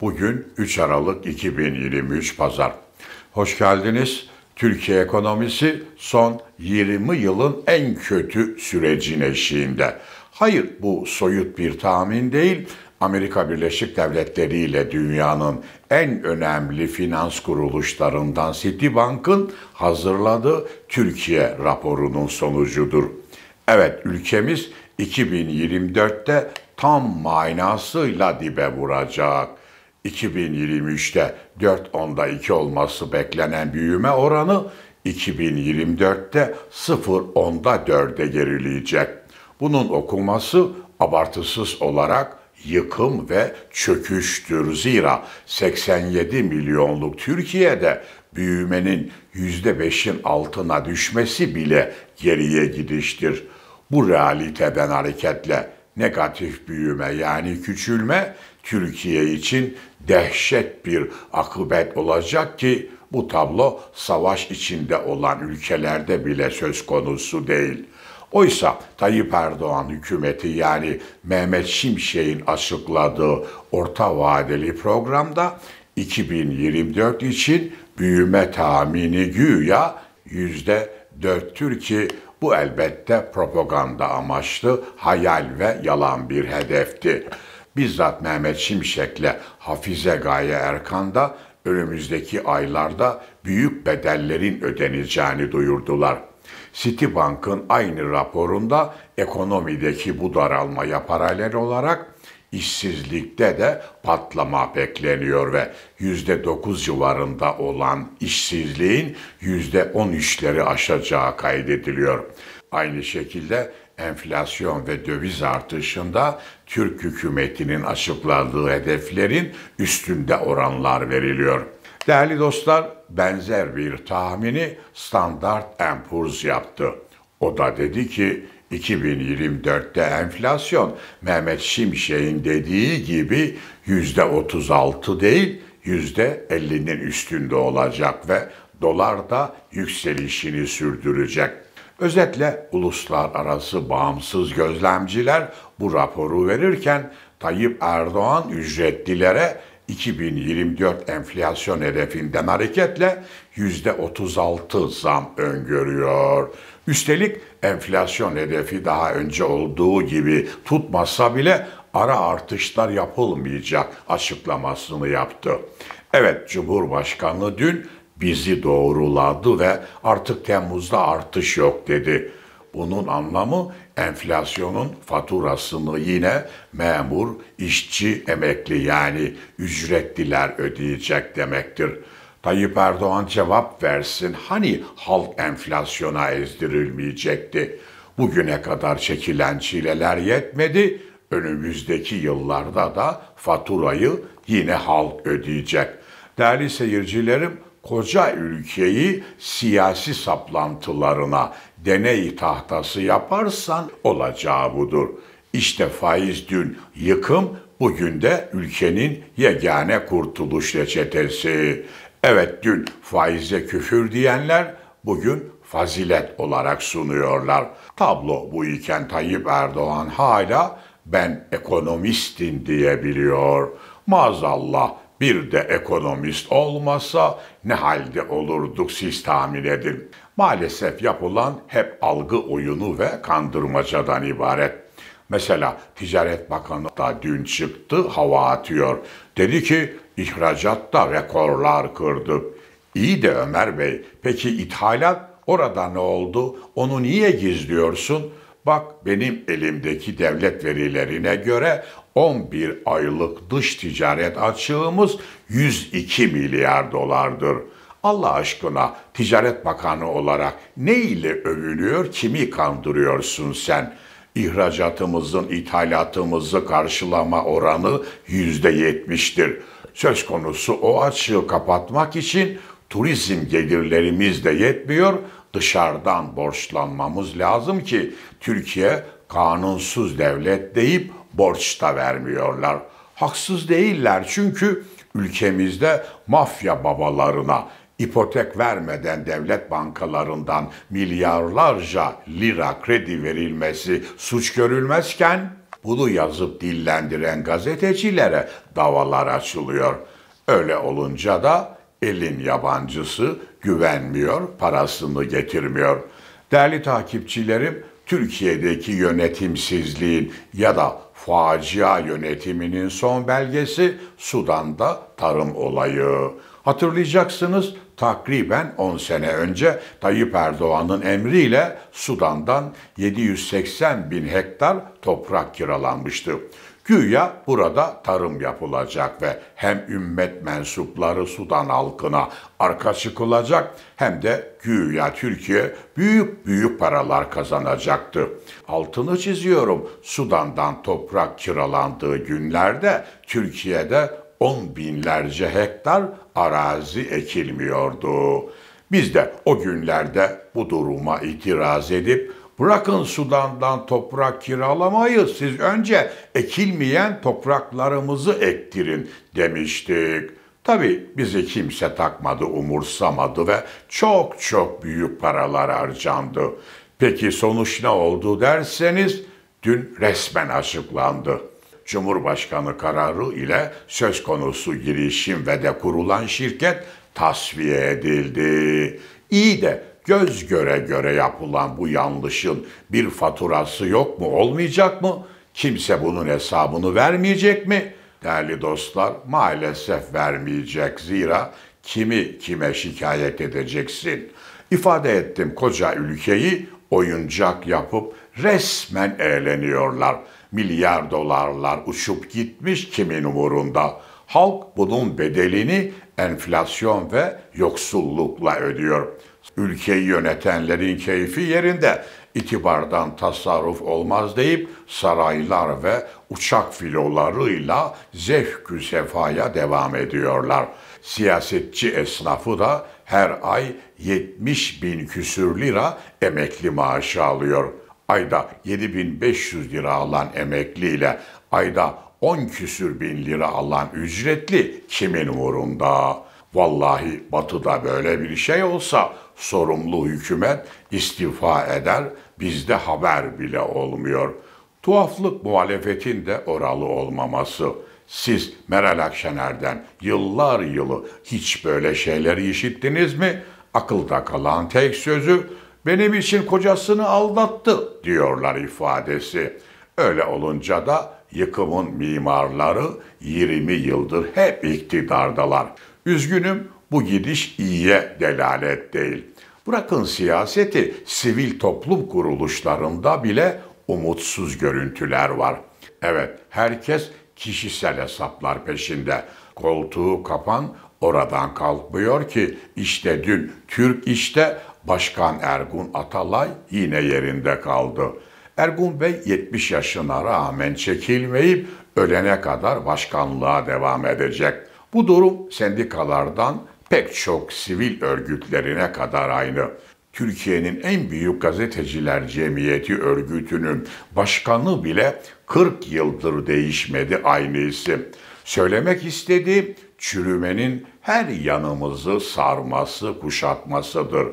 Bugün 3 Aralık 2023 Pazar. Hoş geldiniz. Türkiye ekonomisi son 20 yılın en kötü sürecin eşiğinde. Hayır bu soyut bir tahmin değil. Amerika Birleşik Devletleri ile dünyanın en önemli finans kuruluşlarından Citibank'ın hazırladığı Türkiye raporunun sonucudur. Evet ülkemiz 2024'te tam manasıyla dibe vuracak. 2023'te 4.10'da 2 olması beklenen büyüme oranı 2024'te 0.10'da 4'e gerileyecek. Bunun okuması abartısız olarak yıkım ve çöküştür. Zira 87 milyonluk Türkiye'de büyümenin %5'in altına düşmesi bile geriye gidiştir. Bu realiteden hareketle negatif büyüme yani küçülme Türkiye için dehşet bir akıbet olacak ki bu tablo savaş içinde olan ülkelerde bile söz konusu değil. Oysa Tayyip Erdoğan hükümeti yani Mehmet Şimşek'in açıkladığı orta vadeli programda 2024 için büyüme tahmini güya %4'tür ki bu elbette propaganda amaçlı hayal ve yalan bir hedefti. Bizzat Mehmet Şimşek'le Hafize Gaye Erkan da önümüzdeki aylarda büyük bedellerin ödeneceğini duyurdular. Citibank'ın aynı raporunda ekonomideki bu daralmaya paralel olarak İşsizlikte de patlama bekleniyor ve yüzde dokuz civarında olan işsizliğin yüzde on %13'leri aşacağı kaydediliyor. Aynı şekilde enflasyon ve döviz artışında Türk hükümetinin açıkladığı hedeflerin üstünde oranlar veriliyor. Değerli dostlar, benzer bir tahmini Standard Poor's yaptı. O da dedi ki 2024'te enflasyon Mehmet Şimşek'in dediği gibi yüzde 36 değil yüzde 50'nin üstünde olacak ve dolar da yükselişini sürdürecek. Özetle uluslararası bağımsız gözlemciler bu raporu verirken Tayyip Erdoğan ücretlilere 2024 enflasyon hedefinden hareketle %36 zam öngörüyor. Üstelik enflasyon hedefi daha önce olduğu gibi tutmasa bile ara artışlar yapılmayacak açıklamasını yaptı. Evet Cumhurbaşkanı dün bizi doğruladı ve artık Temmuz'da artış yok dedi. Bunun anlamı enflasyonun faturasını yine memur, işçi, emekli yani ücretliler ödeyecek demektir. Tayyip Erdoğan cevap versin hani halk enflasyona ezdirilmeyecekti. Bugüne kadar çekilen çileler yetmedi. Önümüzdeki yıllarda da faturayı yine halk ödeyecek. Değerli seyircilerim, koca ülkeyi siyasi saplantılarına deney tahtası yaparsan olacağı budur. İşte faiz dün yıkım, bugün de ülkenin yegane kurtuluş reçetesi. Evet dün faize küfür diyenler bugün fazilet olarak sunuyorlar. Tablo bu iken Tayyip Erdoğan hala ben ekonomistin diyebiliyor. Maazallah bir de ekonomist olmasa ne halde olurduk siz tahmin edin. Maalesef yapılan hep algı oyunu ve kandırmacadan ibaret. Mesela Ticaret Bakanı da dün çıktı hava atıyor. Dedi ki ihracatta rekorlar kırdı. İyi de Ömer Bey peki ithalat orada ne oldu? Onu niye gizliyorsun?'' Bak benim elimdeki devlet verilerine göre 11 aylık dış ticaret açığımız 102 milyar dolardır. Allah aşkına Ticaret Bakanı olarak ne ile övülüyor, kimi kandırıyorsun sen? İhracatımızın, ithalatımızı karşılama oranı yüzde yetmiştir. Söz konusu o açığı kapatmak için turizm gelirlerimiz de yetmiyor. Dışarıdan borçlanmamız lazım ki Türkiye kanunsuz devlet deyip borç da vermiyorlar. Haksız değiller çünkü ülkemizde mafya babalarına ipotek vermeden devlet bankalarından milyarlarca lira kredi verilmesi suç görülmezken bunu yazıp dillendiren gazetecilere davalar açılıyor. Öyle olunca da elin yabancısı güvenmiyor, parasını getirmiyor. Değerli takipçilerim, Türkiye'deki yönetimsizliğin ya da facia yönetiminin son belgesi Sudan'da tarım olayı. Hatırlayacaksınız takriben 10 sene önce Tayyip Erdoğan'ın emriyle Sudan'dan 780 bin hektar toprak kiralanmıştı. Güya burada tarım yapılacak ve hem ümmet mensupları Sudan halkına arka çıkılacak hem de güya Türkiye büyük büyük paralar kazanacaktı. Altını çiziyorum Sudan'dan toprak kiralandığı günlerde Türkiye'de on binlerce hektar arazi ekilmiyordu. Biz de o günlerde bu duruma itiraz edip Bırakın Sudan'dan toprak kiralamayı siz önce ekilmeyen topraklarımızı ektirin demiştik. Tabi bizi kimse takmadı, umursamadı ve çok çok büyük paralar harcandı. Peki sonuç ne oldu derseniz dün resmen açıklandı. Cumhurbaşkanı kararı ile söz konusu girişim ve de kurulan şirket tasfiye edildi. İyi de göz göre göre yapılan bu yanlışın bir faturası yok mu, olmayacak mı? Kimse bunun hesabını vermeyecek mi? Değerli dostlar, maalesef vermeyecek. Zira kimi kime şikayet edeceksin? İfade ettim koca ülkeyi oyuncak yapıp resmen eğleniyorlar. Milyar dolarlar uçup gitmiş kimin umurunda? Halk bunun bedelini enflasyon ve yoksullukla ödüyor ülkeyi yönetenlerin keyfi yerinde itibardan tasarruf olmaz deyip saraylar ve uçak filolarıyla zevkü sefaya devam ediyorlar. Siyasetçi esnafı da her ay 70 bin küsür lira emekli maaşı alıyor. Ayda 7500 lira alan emekli ile ayda 10 küsür bin lira alan ücretli kimin umurunda? Vallahi batıda böyle bir şey olsa sorumlu hükümet istifa eder, bizde haber bile olmuyor. Tuhaflık muhalefetin de oralı olmaması. Siz Meral Akşener'den yıllar yılı hiç böyle şeyleri işittiniz mi? Akılda kalan tek sözü benim için kocasını aldattı diyorlar ifadesi. Öyle olunca da yıkımın mimarları 20 yıldır hep iktidardalar. Üzgünüm bu gidiş iyiye delalet değil. Bırakın siyaseti, sivil toplum kuruluşlarında bile umutsuz görüntüler var. Evet, herkes kişisel hesaplar peşinde. Koltuğu kapan oradan kalkmıyor ki işte dün Türk işte Başkan Ergun Atalay yine yerinde kaldı. Ergun Bey 70 yaşına rağmen çekilmeyip ölene kadar başkanlığa devam edecek. Bu durum sendikalardan pek çok sivil örgütlerine kadar aynı. Türkiye'nin en büyük gazeteciler cemiyeti örgütünün başkanı bile 40 yıldır değişmedi aynı isim. Söylemek istediği çürümenin her yanımızı sarması, kuşatmasıdır.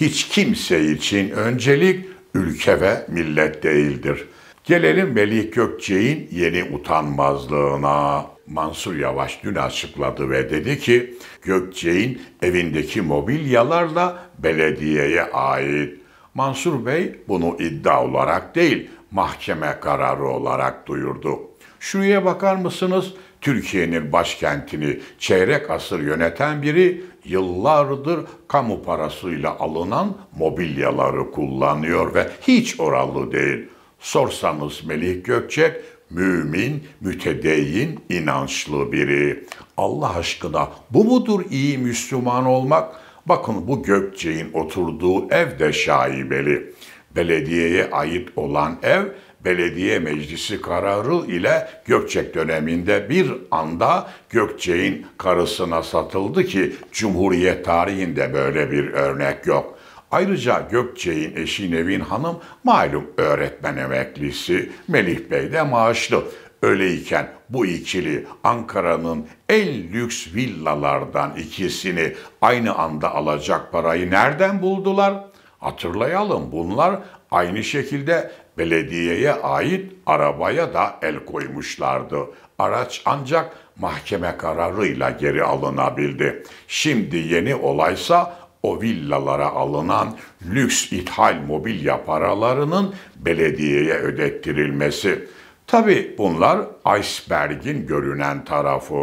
Hiç kimse için öncelik ülke ve millet değildir. Gelelim Melih Gökçe'nin yeni utanmazlığına. Mansur Yavaş dün açıkladı ve dedi ki Gökçe'nin evindeki mobilyalarla belediyeye ait. Mansur Bey bunu iddia olarak değil mahkeme kararı olarak duyurdu. Şuraya bakar mısınız? Türkiye'nin başkentini çeyrek asır yöneten biri yıllardır kamu parasıyla alınan mobilyaları kullanıyor ve hiç oralı değil. Sorsanız Melih Gökçek mümin, mütedeyyin, inançlı biri. Allah aşkına bu mudur iyi Müslüman olmak? Bakın bu gökçeğin oturduğu ev de şaibeli. Belediyeye ait olan ev belediye meclisi kararı ile Gökçek döneminde bir anda Gökçek'in karısına satıldı ki Cumhuriyet tarihinde böyle bir örnek yok. Ayrıca Gökçe'nin eşi Nevin Hanım malum öğretmen emeklisi, Melih Bey de maaşlı. Öyleyken bu ikili Ankara'nın en lüks villalardan ikisini aynı anda alacak parayı nereden buldular? Hatırlayalım bunlar aynı şekilde belediyeye ait arabaya da el koymuşlardı. Araç ancak mahkeme kararıyla geri alınabildi. Şimdi yeni olaysa o villalara alınan lüks ithal mobilya paralarının belediyeye ödettirilmesi. Tabi bunlar iceberg'in görünen tarafı,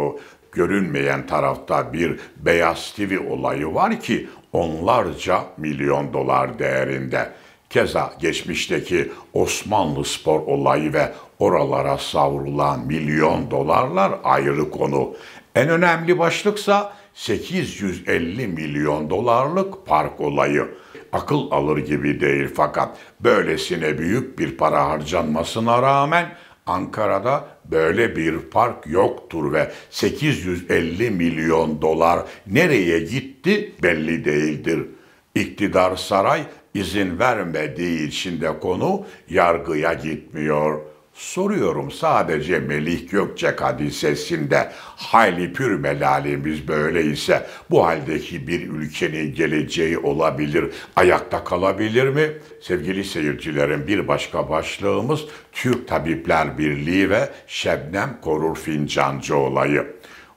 görünmeyen tarafta bir beyaz TV olayı var ki onlarca milyon dolar değerinde. Keza geçmişteki Osmanlı spor olayı ve oralara savrulan milyon dolarlar ayrı konu. En önemli başlıksa 850 milyon dolarlık park olayı. Akıl alır gibi değil fakat böylesine büyük bir para harcanmasına rağmen Ankara'da böyle bir park yoktur ve 850 milyon dolar nereye gitti belli değildir. İktidar saray izin vermediği için de konu yargıya gitmiyor.'' Soruyorum sadece Melih Gökçek hadisesinde hayli pür melalimiz böyleyse bu haldeki bir ülkenin geleceği olabilir, ayakta kalabilir mi? Sevgili seyircilerim bir başka başlığımız Türk Tabipler Birliği ve Şebnem Korur Fincancı olayı.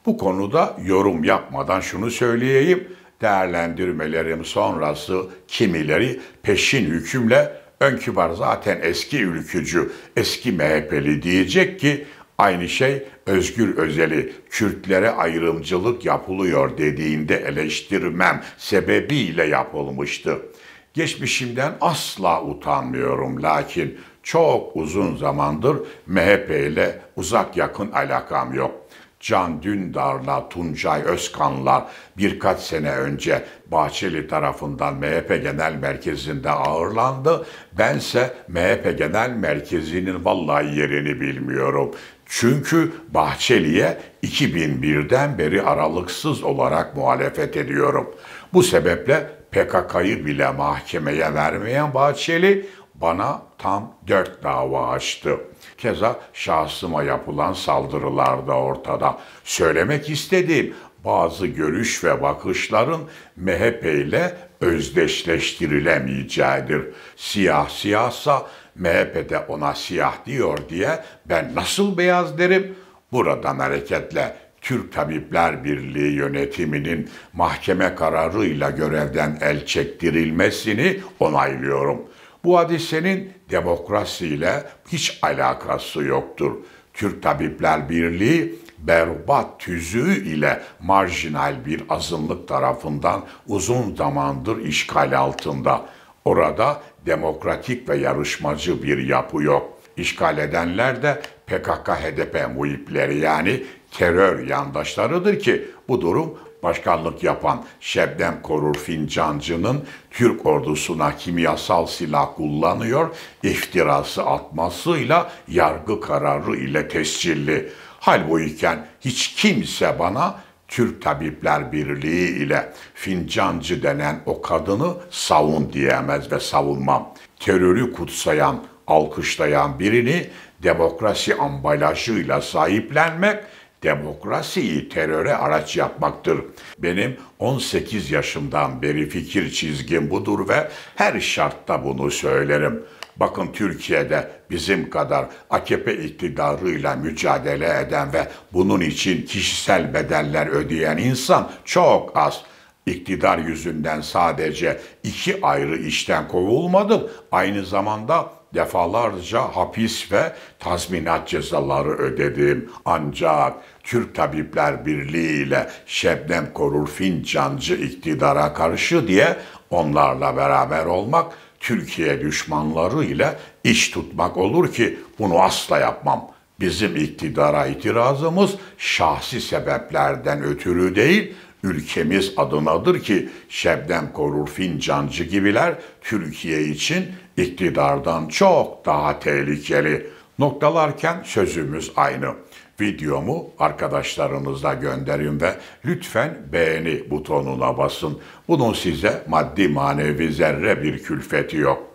Bu konuda yorum yapmadan şunu söyleyeyim. Değerlendirmelerim sonrası kimileri peşin hükümle Önkübar zaten eski ülkücü, eski MHP'li diyecek ki aynı şey Özgür Özel'i Kürtlere ayrımcılık yapılıyor dediğinde eleştirmem sebebiyle yapılmıştı. Geçmişimden asla utanmıyorum lakin çok uzun zamandır MHP ile uzak yakın alakam yok. Can Dündar'la Tuncay Özkan'lar birkaç sene önce Bahçeli tarafından MHP Genel Merkezi'nde ağırlandı. Bense MHP Genel Merkezi'nin vallahi yerini bilmiyorum. Çünkü Bahçeli'ye 2001'den beri aralıksız olarak muhalefet ediyorum. Bu sebeple PKK'yı bile mahkemeye vermeyen Bahçeli bana tam dört dava açtı. Keza şahsıma yapılan saldırılarda ortada. Söylemek istediğim bazı görüş ve bakışların MHP ile özdeşleştirilemeyeceğidir. Siyah siyahsa de ona siyah diyor diye ben nasıl beyaz derim? Buradan hareketle Türk Tabipler Birliği yönetiminin mahkeme kararıyla görevden el çektirilmesini onaylıyorum.'' Bu hadisenin demokrasi ile hiç alakası yoktur. Türk Tabipler Birliği berbat tüzüğü ile marjinal bir azınlık tarafından uzun zamandır işgal altında. Orada demokratik ve yarışmacı bir yapı yok. İşgal edenler de PKK-HDP muhipleri yani terör yandaşlarıdır ki bu durum başkanlık yapan Şebnem Korur Fincancı'nın Türk ordusuna kimyasal silah kullanıyor, iftirası atmasıyla yargı kararı ile tescilli. iken hiç kimse bana Türk Tabipler Birliği ile Fincancı denen o kadını savun diyemez ve savunmam. Terörü kutsayan, alkışlayan birini demokrasi ambalajıyla sahiplenmek demokrasiyi teröre araç yapmaktır. Benim 18 yaşımdan beri fikir çizgim budur ve her şartta bunu söylerim. Bakın Türkiye'de bizim kadar AKP iktidarıyla mücadele eden ve bunun için kişisel bedeller ödeyen insan çok az. İktidar yüzünden sadece iki ayrı işten kovulmadım. Aynı zamanda defalarca hapis ve tazminat cezaları ödedim. Ancak Türk Tabipler Birliği ile Şebnem Korur Fincancı iktidara karşı diye onlarla beraber olmak Türkiye düşmanları ile iş tutmak olur ki bunu asla yapmam. Bizim iktidara itirazımız şahsi sebeplerden ötürü değil, Ülkemiz adınadır ki Şebnem korur fincancı gibiler Türkiye için iktidardan çok daha tehlikeli. Noktalarken sözümüz aynı. Videomu arkadaşlarınızla gönderin ve lütfen beğeni butonuna basın. Bunun size maddi manevi zerre bir külfeti yok.